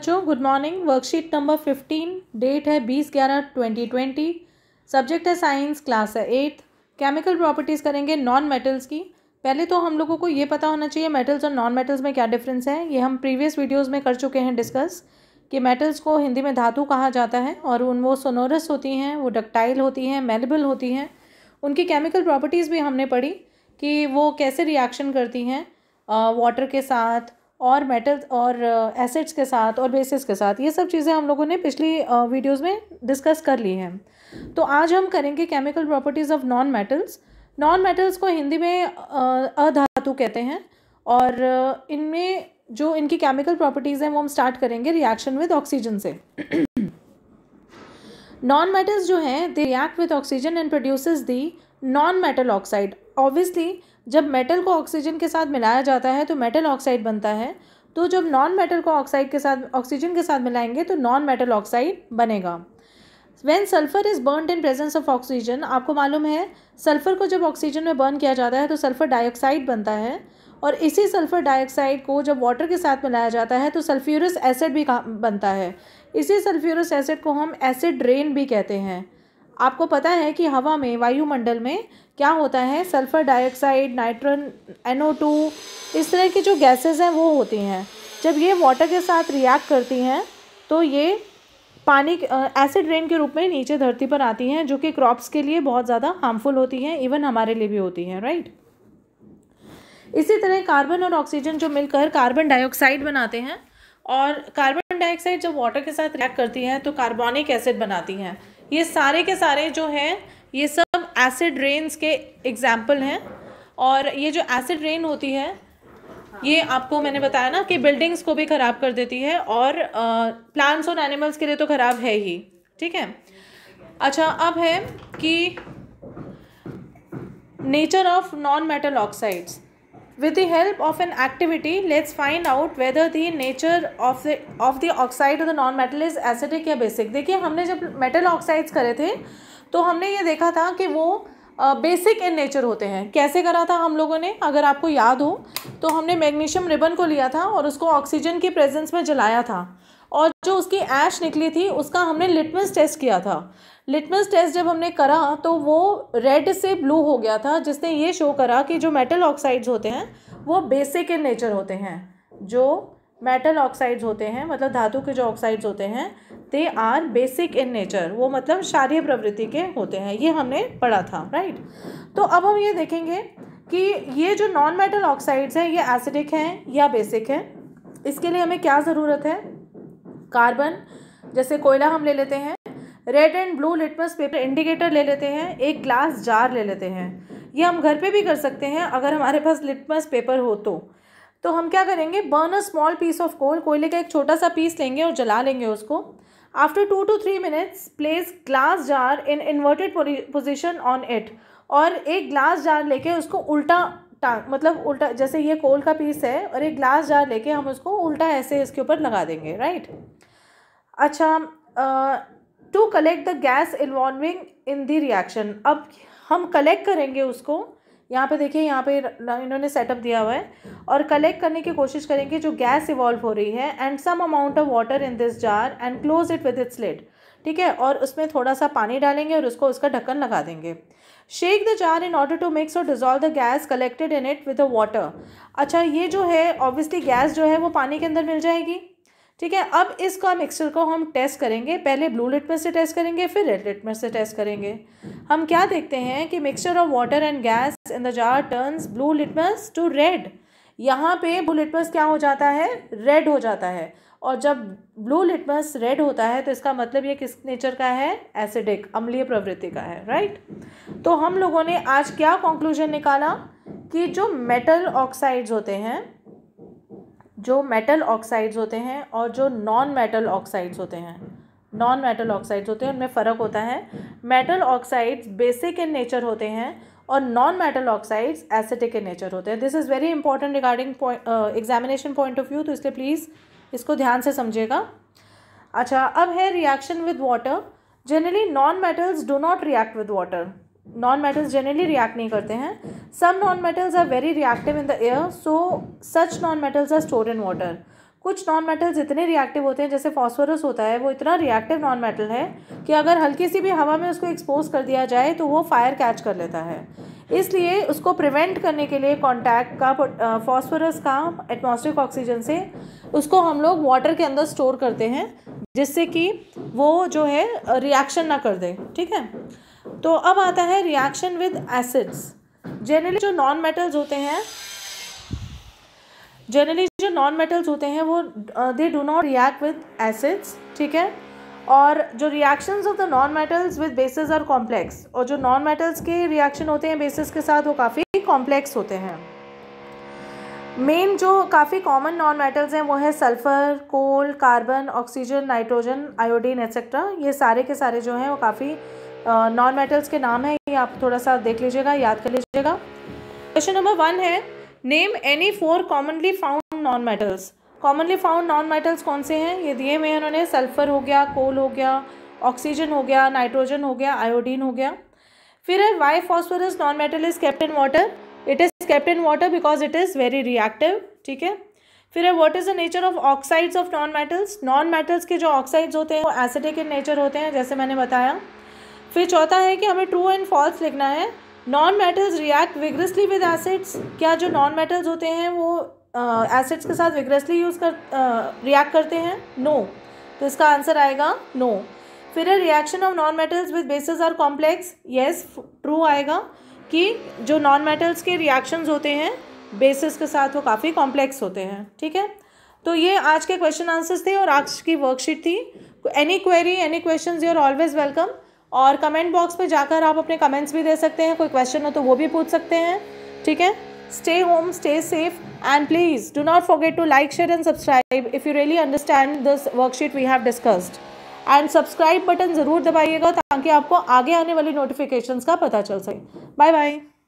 बच्चों good morning worksheet number fifteen date है बीस ग्यारह ट्वेंटी ट्वेंटी सब्जेक्ट है साइंस क्लास है एट्थ केमिकल प्रॉपर्टीज़ करेंगे नॉन मेटल्स की पहले तो हम लोगों को ये पता होना चाहिए मेटल्स और नॉन मेटल्स में क्या डिफरेंस है ये हम प्रीवियस वीडियोस में कर चुके हैं डिस्कस कि मेटल्स को हिंदी में धातु कहा जाता है और उन वो सोनोरस होती हैं वो डक्टाइल होती हैं मेलेबल होती हैं उनकी केमिकल प्रॉपर्टीज़ भी हमने पढ़ी कि वो कैसे रिएक्शन करती हैं वाटर के साथ और मेटल्स और एसिड्स uh, के साथ और बेसिस के साथ ये सब चीज़ें हम लोगों ने पिछली वीडियोस uh, में डिस्कस कर ली हैं तो आज हम करेंगे chemical properties of non metals non metals को हिंदी में uh, अधातु कहते हैं और इनमें जो इनकी केमिकल प्रॉपर्टीज़ हैं वो हम स्टार्ट करेंगे रिएक्शन विद ऑक्सीजन से नॉन मेटल्स जो हैं they react with oxygen and produces the non metal oxide obviously जब मेटल को ऑक्सीजन के साथ मिलाया जाता है तो मेटल ऑक्साइड बनता है तो जब नॉन मेटल को ऑक्साइड के साथ ऑक्सीजन के साथ मिलाएंगे तो नॉन मेटल ऑक्साइड बनेगा when sulphur is burn in presence of oxygen आपको मालूम है सल्फर को जब ऑक्सीजन में बर्न किया जाता है तो सल्फर डाइऑक्साइड बनता है और इसी सल्फर डाइऑक्साइड को जब वाटर के साथ मिलाया जाता है तो सल्फ्यूरस एसिड भी बनता है इसी सल्फ्यूरस एसिड को हम एसिड रेन भी कहते हैं आपको पता है कि हवा में वायुमंडल में क्या होता है सल्फ़र डाइऑक्साइड नाइट्रन एनओ इस तरह की जो गैसेस हैं वो होती हैं जब ये वाटर के साथ रिएक्ट करती हैं तो ये पानी एसिड रेन के रूप में नीचे धरती पर आती हैं जो कि क्रॉप्स के लिए बहुत ज़्यादा हार्मफुल होती हैं इवन हमारे लिए भी होती हैं राइट इसी तरह कार्बन और ऑक्सीजन जो मिलकर कार्बन डाइऑक्साइड बनाते हैं और कार्बन डाइऑक्साइड जब वाटर के साथ रिएक्ट करती हैं तो कार्बोनिक एसिड बनाती हैं ये सारे के सारे जो हैं ये सब एसिड रेन्स के एग्जाम्पल हैं और ये जो एसिड रेन होती है ये आपको मैंने बताया ना कि बिल्डिंग्स को भी ख़राब कर देती है और प्लांट्स और एनिमल्स के लिए तो ख़राब है ही ठीक है अच्छा अब है कि nature of non metal oxides With the help of an activity, let's find out whether the nature of the of the oxide or the non-metal is acidic या basic. देखिए हमने जब metal oxides करे थे तो हमने ये देखा था कि वो बेसिक इन नेचर होते हैं कैसे करा था हम लोगों ने अगर आपको याद हो तो हमने मैग्नीशियम रिबन को लिया था और उसको ऑक्सीजन की प्रेजेंस में जलाया था और जो उसकी ऐश निकली थी उसका हमने लिटमस टेस्ट किया था लिटमस टेस्ट जब हमने करा तो वो रेड से ब्लू हो गया था जिसने ये शो करा कि जो मेटल ऑक्साइड्स होते हैं वो बेसिक इन नेचर होते हैं जो मेटल ऑक्साइड्स होते हैं मतलब धातु के जो ऑक्साइड्स होते हैं they are basic in nature वो मतलब शारीय प्रवृत्ति के होते हैं ये हमने पढ़ा था राइट तो अब हम ये देखेंगे कि ये जो नॉन मेटल ऑक्साइड्स हैं ये एसिडिक हैं या बेसिक हैं इसके लिए हमें क्या ज़रूरत है कार्बन जैसे कोयला हम ले लेते हैं red and blue litmus paper indicator ले लेते हैं एक ग्लास जार ले लेते हैं ये हम घर पे भी कर सकते हैं अगर हमारे पास लिटमस पेपर हो तो तो हम क्या करेंगे burn a small piece of coal कोयले का एक छोटा सा पीस लेंगे और जला लेंगे उसको after two two three minutes place glass jar in inverted position on it और एक ग्लास जार लेके उसको उल्टा टांग मतलब उल्टा जैसे ये कोल का पीस है और एक ग्लास जार लेके हम उसको उल्टा ऐसे इसके ऊपर लगा देंगे राइट अच्छा to collect the gas involving in the reaction अब हम कलेक्ट करेंगे उसको यहाँ पे देखिए यहाँ पे इन्होंने सेटअप दिया हुआ है और कलेक्ट करने की कोशिश करेंगे जो गैस इवॉल्व हो रही है and some amount of water in this jar and close it with its lid ठीक है और उसमें थोड़ा सा पानी डालेंगे और उसको उसका ढक्कन लगा देंगे shake the jar in order to mix और dissolve the gas collected in it with the water अच्छा ये जो है ऑब्वियसली गैस जो है वो पानी के अंदर मिल जाएगी ठीक है अब इसका मिक्सचर को हम टेस्ट करेंगे पहले ब्लू लिटमस से टेस्ट करेंगे फिर रेड लिटमस से टेस्ट करेंगे हम क्या देखते हैं कि mixture of water and gas in the jar turns blue litmus to red यहाँ पे ब्लू लिटमस क्या हो जाता है रेड हो जाता है और जब ब्लू लिटमस रेड होता है तो इसका मतलब ये किस नेचर का है एसिडिक अम्लीय प्रवृत्ति का है राइट तो हम लोगों ने आज क्या कंक्लूजन निकाला कि जो मेटल ऑक्साइड्स होते हैं जो मेटल ऑक्साइड्स होते हैं और जो नॉन मेटल ऑक्साइड्स होते हैं नॉन मेटल ऑक्साइड्स होते हैं उनमें फ़र्क होता है metal oxides basic in nature होते हैं और non metal oxides acidic in nature होते हैं this is very important regarding examination point of view तो इसलिए प्लीज़ इसको ध्यान से समझेगा अच्छा अब है reaction with water generally non metals do not react with water non metals generally react नहीं करते हैं some non metals are very reactive in the air so such non metals are store in water कुछ non metals इतने reactive होते हैं जैसे phosphorus होता है वो इतना रिएक्टिव नॉन मेटल है कि अगर हल्की सी भी हवा में उसको एक्सपोज कर दिया जाए तो वो फायर कैच कर लेता है इसलिए उसको प्रिवेंट करने के लिए कॉन्टैक्ट का फॉस्फोरस का एटमॉस्फेरिक ऑक्सीजन से उसको हम लोग वाटर के अंदर स्टोर करते हैं जिससे कि वो जो है रिएक्शन ना कर दे ठीक है तो अब आता है रिएक्शन विद एसिड्स जनरली जो नॉन मेटल्स होते हैं जनरली जो नॉन मेटल्स होते हैं वो they do not react with acids ठीक है और जो reactions of the non metals with bases are complex और जो नॉन मेटल्स के रिएक्शन होते हैं बेसिस के साथ वो काफ़ी कॉम्प्लेक्स होते हैं मेन जो काफ़ी कॉमन नॉन मेटल्स हैं वो है sulphur coal carbon oxygen nitrogen iodine etcetera ये सारे के सारे जो हैं वो काफ़ी नॉन मेटल्स के नाम है ये आप थोड़ा सा देख लीजिएगा याद कर लीजिएगा क्वेश्चन नंबर वन है name any four commonly found non metals commonly found non metals कौन से हैं ये दिए हुए हैं उन्होंने सल्फर हो गया कोल हो गया ऑक्सीजन हो गया नाइट्रोजन हो गया आयोडीन हो गया फिर है why phosphorus non metal is kept in water it is kept in water because it is very reactive ठीक है फिर है what is the nature of oxides of non metals non metals के जो ऑक्साइड्स होते हैं वो एसिडिक इन नेचर होते हैं जैसे मैंने बताया फिर चौथा है कि हमें ट्रू एंड फॉल्स लिखना है non metals react vigorously with acids क्या जो नॉन मेटल्स होते हैं वो एसिड्स uh, के साथ विग्रसली यूज़ कर रिएक्ट uh, करते हैं नो no. तो इसका आंसर आएगा नो no. फिर reaction of non metals with bases are complex yes true आएगा कि जो नॉन मेटल्स के रिएक्शंस होते हैं बेसिस के साथ वो काफ़ी कॉम्प्लेक्स होते हैं ठीक है तो ये आज के क्वेश्चन आंसर्स थे और आज की वर्कशीट थी any query any question you are always welcome और कमेंट बॉक्स में जाकर आप अपने कमेंट्स भी दे सकते हैं कोई क्वेश्चन हो तो वो भी पूछ सकते हैं ठीक है stay home stay safe and please do not forget to like share and subscribe if you really understand this worksheet we have discussed and subscribe button ज़रूर दबाइएगा ताकि आपको आगे आने वाली नोटिफिकेशन का पता चल सके बाय बाय